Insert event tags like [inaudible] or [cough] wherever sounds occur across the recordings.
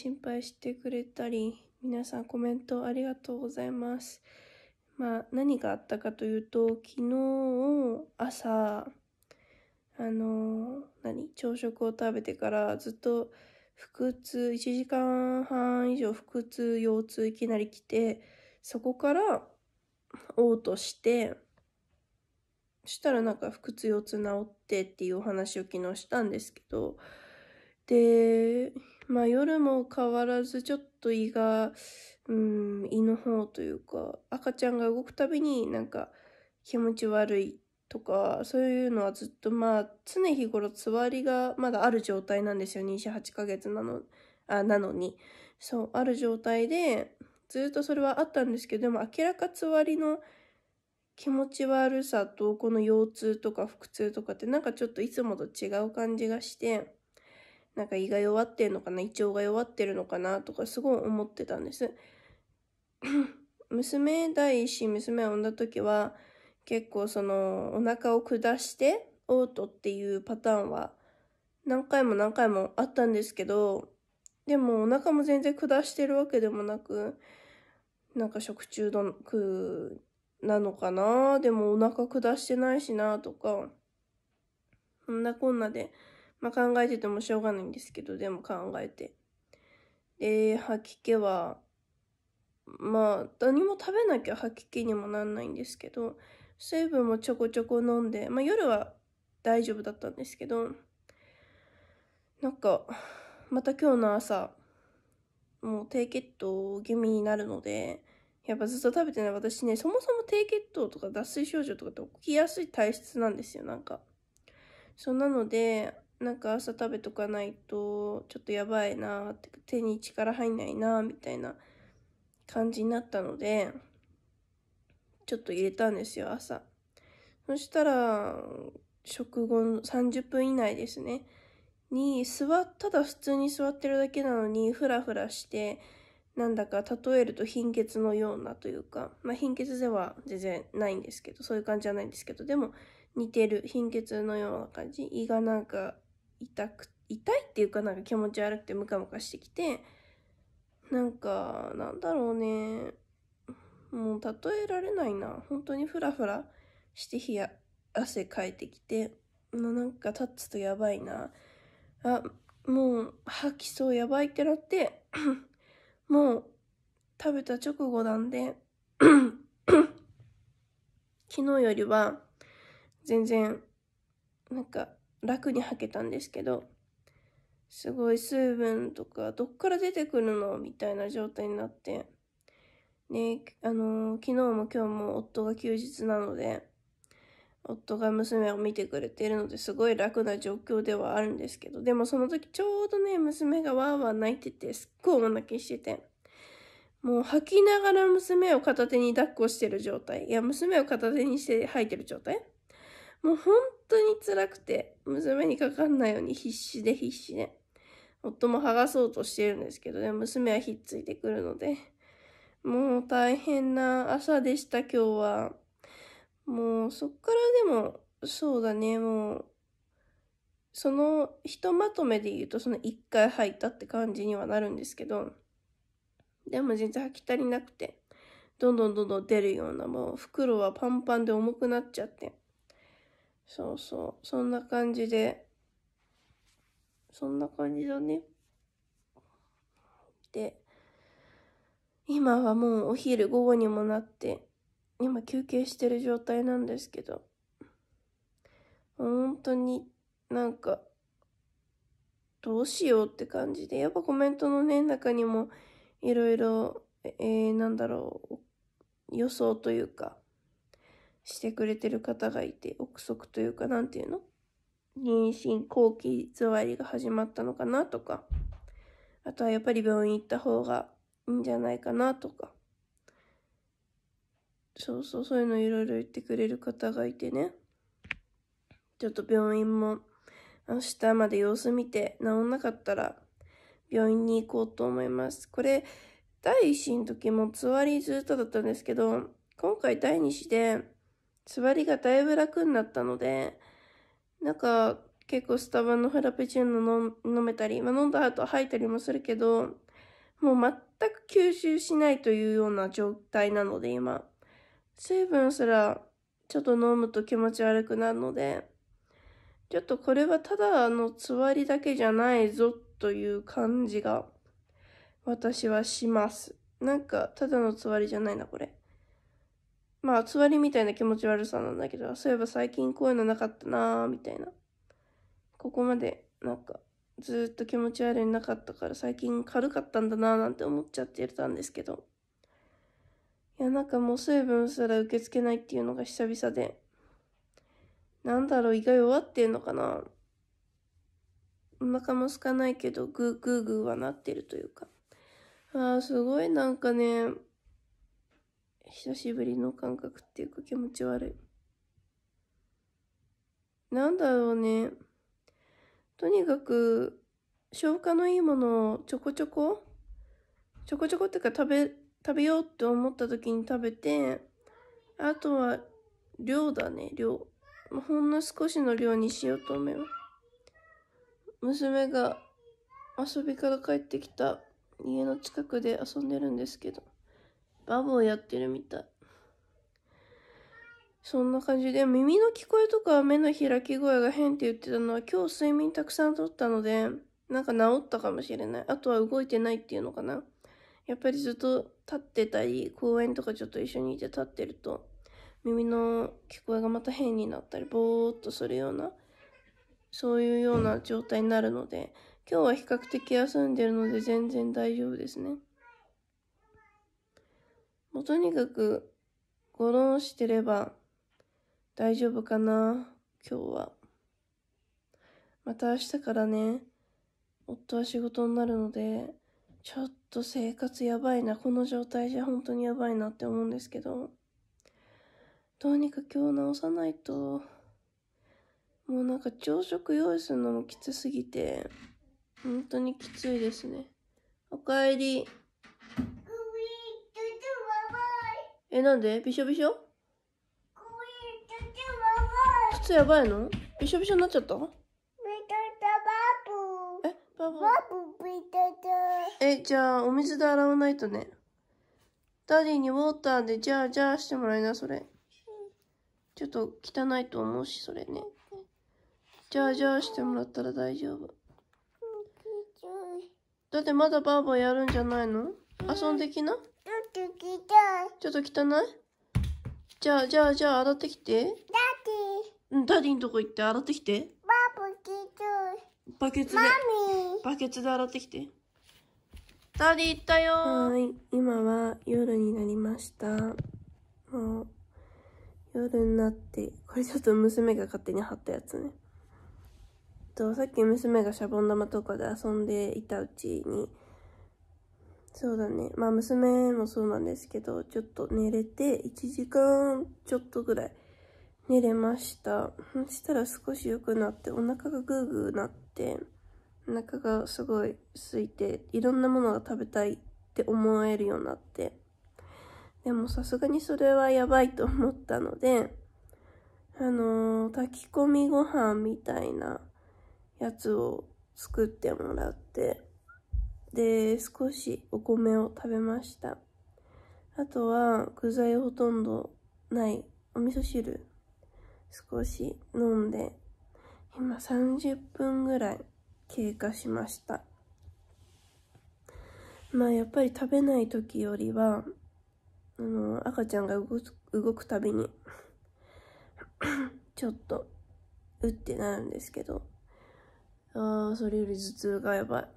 心配してくれたり、皆さんコメントありがとうございます。まあ、何があったかというと、昨日朝、あの、何朝食を食べてからずっと腹痛、1時間半以上腹痛、腰痛いきなり来て、そこから嘔吐して、そしたらなんか腹痛腰痛治ってっていうお話を昨日したんですけど、で、まあ夜も変わらずちょっと胃が、うん、胃の方というか、赤ちゃんが動くたびになんか気持ち悪いとか、そういうのはずっとまあ常日頃つわりがまだある状態なんですよ。妊娠8ヶ月なの、あ、なのに。そう、ある状態で、ずっとそれはあったんですけど、でも明らかつわりの気持ち悪さとこの腰痛とか腹痛とかってなんかちょっといつもと違う感じがしてなんか胃が弱ってんのかな胃腸が弱ってるのかなとかすごい思ってたんです [coughs] 娘第一子娘を産んだ時は結構そのお腹を下して嘔吐っていうパターンは何回も何回もあったんですけどでもお腹も全然下してるわけでもなくなんか食中毒なのかなでもお腹下してないしなとかそんなこんなでまあ、考えててもしょうがないんですけど、でも考えて。で、吐き気は、まあ、何も食べなきゃ吐き気にもなんないんですけど、水分もちょこちょこ飲んで、まあ、夜は大丈夫だったんですけど、なんか、また今日の朝、もう低血糖気味になるので、やっぱずっと食べてない私ね、そもそも低血糖とか脱水症状とかって起きやすい体質なんですよ、なんか。そんなので、なんか朝食べとかないとちょっとやばいなって手に力入んないなみたいな感じになったのでちょっと入れたんですよ朝そしたら食後の30分以内ですねに座っただ普通に座ってるだけなのにフラフラしてなんだか例えると貧血のようなというか、まあ、貧血では全然ないんですけどそういう感じじゃないんですけどでも似てる貧血のような感じ胃がなんか痛く痛いっていうかなんか気持ち悪くてムカムカしてきてなんかなんだろうねもう例えられないな本当にフラフラして冷や汗かいてきてなんか立つとやばいなあもう吐きそうやばいってなって [coughs] もう食べた直後なんで [coughs] 昨日よりは全然なんか楽に履けたんですけど、すごい水分とか、どっから出てくるのみたいな状態になって、ね、あのー、昨日も今日も夫が休日なので、夫が娘を見てくれているのですごい楽な状況ではあるんですけど、でもその時ちょうどね、娘がわーわー泣いてて、すっごいお泣きしてて、もう吐きながら娘を片手に抱っこしてる状態。いや、娘を片手にして吐いてる状態もう本当に辛くて、娘にかかんないように必死で必死で。夫も剥がそうとしてるんですけどね、娘はひっついてくるので。もう大変な朝でした、今日は。もうそっからでも、そうだね、もう、そのひとまとめで言うとその一回吐いたって感じにはなるんですけど、でも全然吐き足りなくて、どんどんどんどん出るようなもう袋はパンパンで重くなっちゃって、そうそう。そんな感じで、そんな感じだね。で、今はもうお昼午後にもなって、今休憩してる状態なんですけど、本当になんか、どうしようって感じで、やっぱコメントのね、中にもいろいろ、えー、なんだろう、予想というか、してくれてる方がいて、憶測というか、なんていうの妊娠後期座りが始まったのかなとか、あとはやっぱり病院行った方がいいんじゃないかなとか、そうそう、そういうのいろいろ言ってくれる方がいてね、ちょっと病院も明日まで様子見て治んなかったら病院に行こうと思います。これ、第1子の時もつわりずっとだったんですけど、今回第2子で、座りがだいぶ楽になったので、なんか結構スタバのフラペチーノ飲めたり、まあ、飲んだ後吐いたりもするけど、もう全く吸収しないというような状態なので今、水分すらちょっと飲むと気持ち悪くなるので、ちょっとこれはただのつわりだけじゃないぞという感じが私はします。なんかただのつわりじゃないなこれ。まあ、わりみたいな気持ち悪さなんだけど、そういえば最近こういうのなかったなぁ、みたいな。ここまで、なんか、ずっと気持ち悪いなかったから、最近軽かったんだなぁ、なんて思っちゃってたんですけど。いや、なんかもう水分すら受け付けないっていうのが久々で。なんだろう、胃が弱ってんのかなお腹も空かないけど、グーグーグーはなってるというか。ああ、すごいなんかね、久しぶりの感覚っていうか気持ち悪い。なんだろうね。とにかく、消化のいいものをちょこちょこ、ちょこちょこっていうか食べ、食べようって思った時に食べて、あとは量だね、量。ほんの少しの量にしようと思います。娘が遊びから帰ってきた家の近くで遊んでるんですけどバブをやってるみたい。そんな感じで、耳の聞こえとか目の開き具合が変って言ってたのは、今日睡眠たくさんとったので、なんか治ったかもしれない。あとは動いてないっていうのかな。やっぱりずっと立ってたり、公園とかちょっと一緒にいて立ってると、耳の聞こえがまた変になったり、ぼーっとするような、そういうような状態になるので、今日は比較的休んでるので全然大丈夫ですね。もうとにかく、ゴロンしてれば大丈夫かな、今日は。また明日からね、夫は仕事になるので、ちょっと生活やばいな、この状態じゃ本当にやばいなって思うんですけど、どうにか今日直さないと、もうなんか朝食用意するのもきつすぎて、本当にきついですね。おかえり。え、なんでびしょびしょ靴やばいのびしょびしょになっちゃったえ、バブえ、じゃあ、お水で洗わないとね。ダディにウォーターでジャージャーしてもらいな、それ。ちょっと汚いと思うし、それね。ジャージャーしてもらったら大丈夫。だってまだバーバーやるんじゃないの遊んできな。と汚い。ちょっと汚いじゃあ、じゃあ、じゃあ、洗ってきて。ダディ。うん、ダディのとこ行って、洗ってきて。バケツで。バケツで洗ってきて。ダディ行ったよはい。今は夜になりました。もう、夜になって、これちょっと娘が勝手に貼ったやつね。と、さっき娘がシャボン玉とかで遊んでいたうちに、そうだね。まあ娘もそうなんですけど、ちょっと寝れて1時間ちょっとぐらい寝れました。そしたら少し良くなってお腹がグーグーなって、お腹がすごい空いて、いろんなものが食べたいって思えるようになって。でもさすがにそれはやばいと思ったので、あのー、炊き込みご飯みたいなやつを作ってもらって、で、少しお米を食べました。あとは、具材ほとんどないお味噌汁、少し飲んで、今30分ぐらい経過しました。まあやっぱり食べない時よりは、あの、赤ちゃんが動く動くたびに [coughs] ちょっと、うってなるんですけど、ああ、それより頭痛がやばい。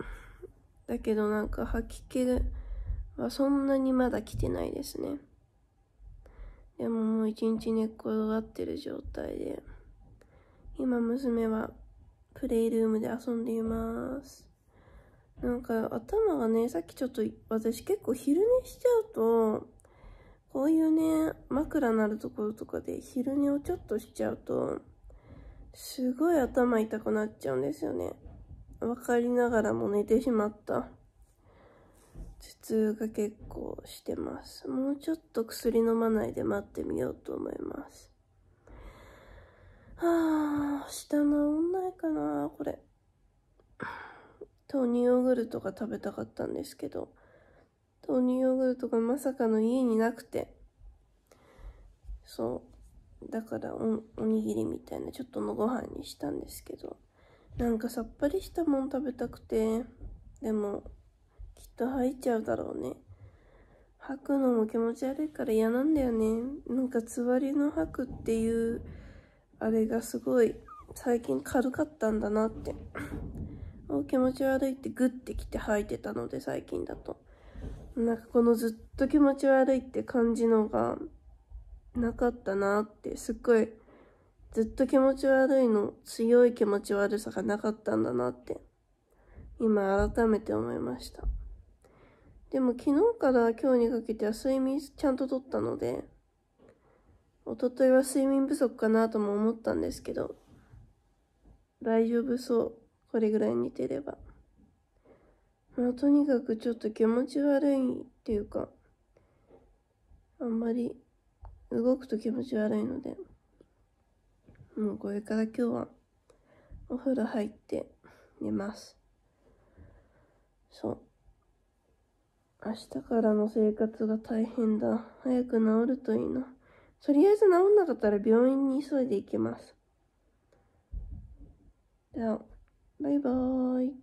だけどなんか吐き気はそんなにまだ来てないですね。でももう一日寝っ転がってる状態で、今娘はプレイルームで遊んでいます。なんか頭がね、さっきちょっと私結構昼寝しちゃうと、こういうね、枕なるところとかで昼寝をちょっとしちゃうと、すごい頭痛くなっちゃうんですよね。分かりながらも寝てしまった。頭痛が結構してます。もうちょっと薬飲まないで待ってみようと思います。はあ、下の治んないかな、これ。豆乳ヨーグルトが食べたかったんですけど、豆乳ヨーグルトがまさかの家になくて、そう。だからお、おにぎりみたいな、ちょっとのご飯にしたんですけど、なんかさっぱりしたもん食べたくてでもきっと吐いちゃうだろうね吐くのも気持ち悪いから嫌なんだよねなんかつわりの吐くっていうあれがすごい最近軽かったんだなって気持ち悪いってグッてきて吐いてたので最近だとなんかこのずっと気持ち悪いって感じのがなかったなってすっごいずっと気持ち悪いの、強い気持ち悪さがなかったんだなって、今改めて思いました。でも昨日から今日にかけては睡眠ちゃんととったので、おとといは睡眠不足かなとも思ったんですけど、大丈夫そう。これぐらい似てれば。まあ、とにかくちょっと気持ち悪いっていうか、あんまり動くと気持ち悪いので。もうこれから今日はお風呂入って寝ます。そう。明日からの生活が大変だ。早く治るといいな。とりあえず治んなかったら病院に急いで行きます。では、バイバーイ。